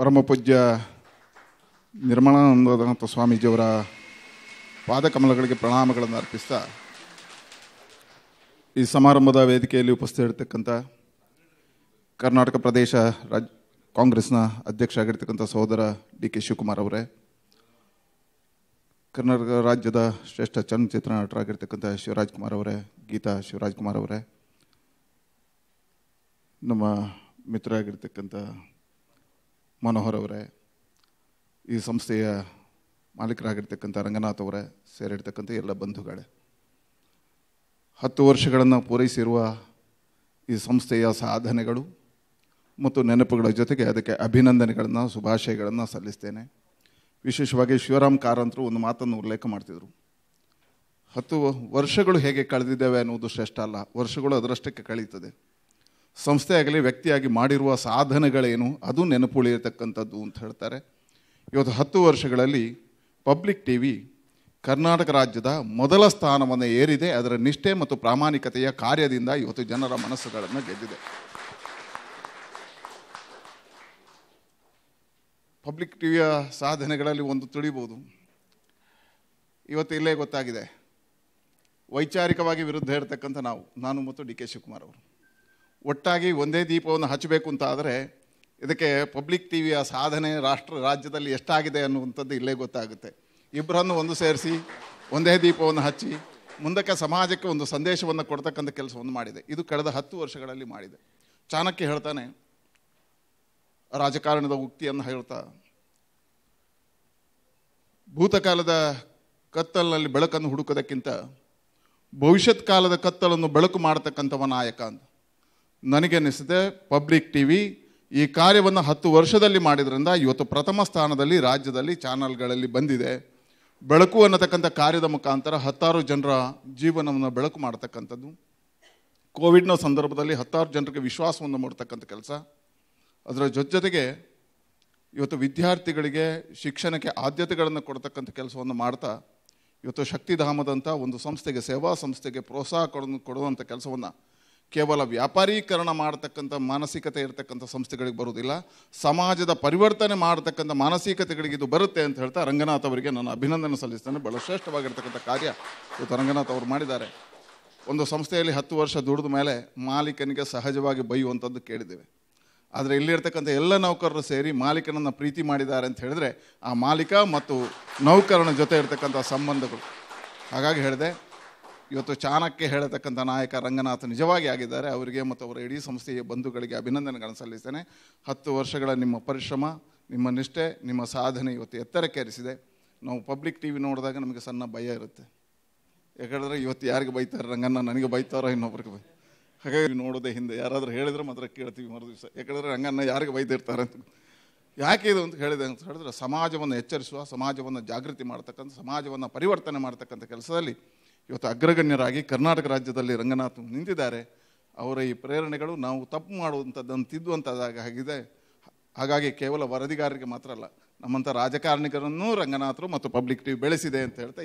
ಪರಮಪೂಜ್ಯ ನಿರ್ಮಲಾನಂದನಾಥ ಸ್ವಾಮೀಜಿಯವರ ಪಾದಕಮಲಗಳಿಗೆ ಪ್ರಣಾಮಗಳನ್ನು ಅರ್ಪಿಸ್ತಾ ಈ ಸಮಾರಂಭದ ವೇದಿಕೆಯಲ್ಲಿ ಉಪಸ್ಥಿತಿರ್ತಕ್ಕಂಥ ಕರ್ನಾಟಕ ಪ್ರದೇಶ ರಾಜ್ ಕಾಂಗ್ರೆಸ್ನ ಅಧ್ಯಕ್ಷ ಆಗಿರ್ತಕ್ಕಂಥ ಸಹೋದರ ಡಿ ಕೆ ಶಿವಕುಮಾರ್ ಅವರೇ ಕರ್ನಾಟಕ ರಾಜ್ಯದ ಶ್ರೇಷ್ಠ ಚಲನಚಿತ್ರ ನಟರಾಗಿರ್ತಕ್ಕಂಥ ಶಿವರಾಜ್ಕುಮಾರ್ ಕುಮಾರ್ ಅವರೇ ಗೀತಾ ಶಿವರಾಜ್ ಕುಮಾರ್ ಅವರೇ ನಮ್ಮ ಮಿತ್ರರಾಗಿರ್ತಕ್ಕಂಥ ಮನೋಹರ್ ಅವರೇ ಈ ಸಂಸ್ಥೆಯ ಮಾಲೀಕರಾಗಿರ್ತಕ್ಕಂಥ ರಂಗನಾಥ್ ಅವರೇ ಸೇರಿರ್ತಕ್ಕಂಥ ಎಲ್ಲ ಬಂಧುಗಳೇ ಹತ್ತು ವರ್ಷಗಳನ್ನು ಪೂರೈಸಿರುವ ಈ ಸಂಸ್ಥೆಯ ಸಾಧನೆಗಳು ಮತ್ತು ನೆನಪುಗಳ ಜೊತೆಗೆ ಅದಕ್ಕೆ ಅಭಿನಂದನೆಗಳನ್ನು ಶುಭಾಶಯಗಳನ್ನು ಸಲ್ಲಿಸ್ತೇನೆ ವಿಶೇಷವಾಗಿ ಶಿವರಾಮ್ ಕಾರಂತರು ಒಂದು ಮಾತನ್ನು ಉಲ್ಲೇಖ ಮಾಡ್ತಿದ್ರು ಹತ್ತು ವರ್ಷಗಳು ಹೇಗೆ ಕಳೆದಿದ್ದಾವೆ ಅನ್ನುವುದು ಶ್ರೇಷ್ಠ ಅಲ್ಲ ವರ್ಷಗಳು ಅದರಷ್ಟಕ್ಕೆ ಕಳೀತದೆ ಸಂಸ್ಥೆಯಾಗಲಿ ವ್ಯಕ್ತಿಯಾಗಿ ಮಾಡಿರುವ ಸಾಧನೆಗಳೇನು ಅದು ನೆನಪುಳಿರತಕ್ಕಂಥದ್ದು ಅಂತ ಹೇಳ್ತಾರೆ ಇವತ್ತು ಹತ್ತು ವರ್ಷಗಳಲ್ಲಿ ಪಬ್ಲಿಕ್ ಟಿ ವಿ ಕರ್ನಾಟಕ ರಾಜ್ಯದ ಮೊದಲ ಸ್ಥಾನವನ್ನು ಏರಿದೆ ಅದರ ನಿಷ್ಠೆ ಮತ್ತು ಪ್ರಾಮಾಣಿಕತೆಯ ಕಾರ್ಯದಿಂದ ಇವತ್ತು ಜನರ ಮನಸ್ಸುಗಳನ್ನು ಗೆದ್ದಿದೆ ಪಬ್ಲಿಕ್ ಟಿ ವಿಯ ಸಾಧನೆಗಳಲ್ಲಿ ಒಂದು ತಿಳಿಬೋದು ಇವತ್ತು ಇಲ್ಲೇ ಗೊತ್ತಾಗಿದೆ ವೈಚಾರಿಕವಾಗಿ ವಿರುದ್ಧ ಇರತಕ್ಕಂಥ ನಾವು ನಾನು ಮತ್ತು ಡಿ ಕೆ ಶಿವಕುಮಾರ್ ಅವರು ಒಟ್ಟಾಗಿ ಒಂದೇ ದೀಪವನ್ನು ಹಚ್ಚಬೇಕು ಅಂತ ಆದರೆ ಇದಕ್ಕೆ ಪಬ್ಲಿಕ್ ಟಿ ವಿಯ ಸಾಧನೆ ರಾಷ್ಟ್ರ ರಾಜ್ಯದಲ್ಲಿ ಎಷ್ಟಾಗಿದೆ ಅನ್ನುವಂಥದ್ದು ಇಲ್ಲೇ ಗೊತ್ತಾಗುತ್ತೆ ಇಬ್ಬರನ್ನು ಒಂದು ಸೇರಿಸಿ ಒಂದೇ ದೀಪವನ್ನು ಹಚ್ಚಿ ಮುಂದಕ್ಕೆ ಸಮಾಜಕ್ಕೆ ಒಂದು ಸಂದೇಶವನ್ನು ಕೊಡ್ತಕ್ಕಂಥ ಕೆಲಸವನ್ನು ಮಾಡಿದೆ ಇದು ಕಳೆದ ಹತ್ತು ವರ್ಷಗಳಲ್ಲಿ ಮಾಡಿದೆ ಚಾಣಕ್ಯ ಹೇಳ್ತಾನೆ ರಾಜಕಾರಣದ ಉಕ್ತಿಯನ್ನು ಹೇಳ್ತಾ ಭೂತಕಾಲದ ಕತ್ತಲಿನಲ್ಲಿ ಬೆಳಕನ್ನು ಹುಡುಕೋದಕ್ಕಿಂತ ಭವಿಷ್ಯತ್ ಕಾಲದ ಕತ್ತಲನ್ನು ಬೆಳಕು ಮಾಡತಕ್ಕಂಥವ ನಾಯಕ ಅಂತ ನನಗೆನಿಸಿದೆ ಪಬ್ಲಿಕ್ ಟಿ ವಿ ಈ ಕಾರ್ಯವನ್ನು ಹತ್ತು ವರ್ಷದಲ್ಲಿ ಮಾಡಿದ್ರಿಂದ ಇವತ್ತು ಪ್ರಥಮ ಸ್ಥಾನದಲ್ಲಿ ರಾಜ್ಯದಲ್ಲಿ ಚಾನಲ್ಗಳಲ್ಲಿ ಬಂದಿದೆ ಬೆಳಕು ಅನ್ನತಕ್ಕಂಥ ಕಾರ್ಯದ ಮುಖಾಂತರ ಹತ್ತಾರು ಜನರ ಜೀವನವನ್ನು ಬೆಳಕು ಮಾಡ್ತಕ್ಕಂಥದ್ದು ಕೋವಿಡ್ನ ಸಂದರ್ಭದಲ್ಲಿ ಹತ್ತಾರು ಜನರಿಗೆ ವಿಶ್ವಾಸವನ್ನು ಮೂಡ್ತಕ್ಕಂಥ ಕೆಲಸ ಅದರ ಜೊತೆ ಜೊತೆಗೆ ಇವತ್ತು ವಿದ್ಯಾರ್ಥಿಗಳಿಗೆ ಶಿಕ್ಷಣಕ್ಕೆ ಆದ್ಯತೆಗಳನ್ನು ಕೊಡ್ತಕ್ಕಂಥ ಕೆಲಸವನ್ನು ಮಾಡ್ತಾ ಇವತ್ತು ಶಕ್ತಿಧಾಮದಂಥ ಒಂದು ಸಂಸ್ಥೆಗೆ ಸೇವಾ ಸಂಸ್ಥೆಗೆ ಪ್ರೋತ್ಸಾಹ ಕೊಡ ಕೊಡುವಂಥ ಕೆಲಸವನ್ನು ಕೇವಲ ವ್ಯಾಪಾರೀಕರಣ ಮಾಡತಕ್ಕಂಥ ಮಾನಸಿಕತೆ ಇರತಕ್ಕಂಥ ಸಂಸ್ಥೆಗಳಿಗೆ ಬರುವುದಿಲ್ಲ ಸಮಾಜದ ಪರಿವರ್ತನೆ ಮಾಡತಕ್ಕಂಥ ಮಾನಸಿಕತೆಗಳಿಗೆ ಇದು ಬರುತ್ತೆ ಅಂತ ಹೇಳ್ತಾ ರಂಗನಾಥ್ ಅವರಿಗೆ ನಾನು ಅಭಿನಂದನೆ ಸಲ್ಲಿಸ್ತೇನೆ ಬಹಳ ಶ್ರೇಷ್ಠವಾಗಿರ್ತಕ್ಕಂಥ ಕಾರ್ಯ ಇವತ್ತು ರಂಗನಾಥ್ ಅವರು ಮಾಡಿದ್ದಾರೆ ಒಂದು ಸಂಸ್ಥೆಯಲ್ಲಿ ಹತ್ತು ವರ್ಷ ದುಡಿದ ಮೇಲೆ ಮಾಲೀಕನಿಗೆ ಸಹಜವಾಗಿ ಬೈಯುವಂಥದ್ದು ಕೇಳಿದ್ದೇವೆ ಆದರೆ ಇಲ್ಲಿರ್ತಕ್ಕಂಥ ಎಲ್ಲ ನೌಕರರು ಸೇರಿ ಮಾಲೀಕನನ್ನು ಪ್ರೀತಿ ಮಾಡಿದ್ದಾರೆ ಅಂತ ಹೇಳಿದ್ರೆ ಆ ಮಾಲೀಕ ಮತ್ತು ನೌಕರನ ಜೊತೆ ಇರ್ತಕ್ಕಂಥ ಸಂಬಂಧಗಳು ಹಾಗಾಗಿ ಹೇಳಿದೆ ಇವತ್ತು ಚಾಣಕ್ಯ ಹೇಳತಕ್ಕಂಥ ನಾಯಕ ರಂಗನಾಥ್ ನಿಜವಾಗಿ ಆಗಿದ್ದಾರೆ ಅವರಿಗೆ ಮತ್ತು ಅವರ ಇಡೀ ಸಂಸ್ಥೆಯ ಬಂಧುಗಳಿಗೆ ಅಭಿನಂದನೆಗಳನ್ನು ಸಲ್ಲಿಸ್ತೇನೆ ಹತ್ತು ವರ್ಷಗಳ ನಿಮ್ಮ ಪರಿಶ್ರಮ ನಿಮ್ಮ ನಿಷ್ಠೆ ನಿಮ್ಮ ಸಾಧನೆ ಇವತ್ತು ಎತ್ತರಕ್ಕೆ ಎತ್ತರಕ್ಕೇರಿಸಿದೆ ನಾವು ಪಬ್ಲಿಕ್ ಟಿ ವಿ ನೋಡಿದಾಗ ನಮಗೆ ಸಣ್ಣ ಭಯ ಇರುತ್ತೆ ಯಾಕಂದರೆ ಇವತ್ತು ಯಾರಿಗೆ ಬೈತಾರೆ ರಂಗಣ್ಣ ನನಗೆ ಬೈತಾರೋ ಇನ್ನೊಬ್ರಿಗೆ ಬೈ ಹಾಗಾಗಿ ನೋಡೋದೇ ಹಿಂದೆ ಯಾರಾದರೂ ಹೇಳಿದ್ರೆ ಮಾತ್ರ ಕೇಳ್ತೀವಿ ಮರು ದಿವಸ ಯಾಕಂದರೆ ರಂಗಣ್ಣ ಯಾರಿಗೆ ಬೈದಿರ್ತಾರೆ ಅಂತ ಯಾಕೆ ಇದು ಅಂತ ಹೇಳಿದೆ ಅಂತ ಹೇಳಿದ್ರೆ ಸಮಾಜವನ್ನು ಎಚ್ಚರಿಸುವ ಸಮಾಜವನ್ನು ಜಾಗೃತಿ ಮಾಡ್ತಕ್ಕಂಥ ಸಮಾಜವನ್ನು ಪರಿವರ್ತನೆ ಮಾಡ್ತಕ್ಕಂಥ ಕೆಲಸದಲ್ಲಿ ಇವತ್ತು ಅಗ್ರಗಣ್ಯರಾಗಿ ಕರ್ನಾಟಕ ರಾಜ್ಯದಲ್ಲಿ ರಂಗನಾಥ್ ನಿಂತಿದ್ದಾರೆ ಅವರ ಈ ಪ್ರೇರಣೆಗಳು ನಾವು ತಪ್ಪು ಮಾಡುವಂಥದ್ದನ್ನು ತಿದ್ದುವಂಥದ್ದಾಗಿ ಆಗಿದೆ ಹಾಗಾಗಿ ಕೇವಲ ವರದಿಗಾರರಿಗೆ ಮಾತ್ರ ಅಲ್ಲ ನಮ್ಮಂಥ ರಾಜಕಾರಣಿಗರನ್ನು ರಂಗನಾಥರು ಮತ್ತು ಪಬ್ಲಿಕ್ ಟಿವಿ ಬೆಳೆಸಿದೆ ಅಂತ ಹೇಳ್ತಾ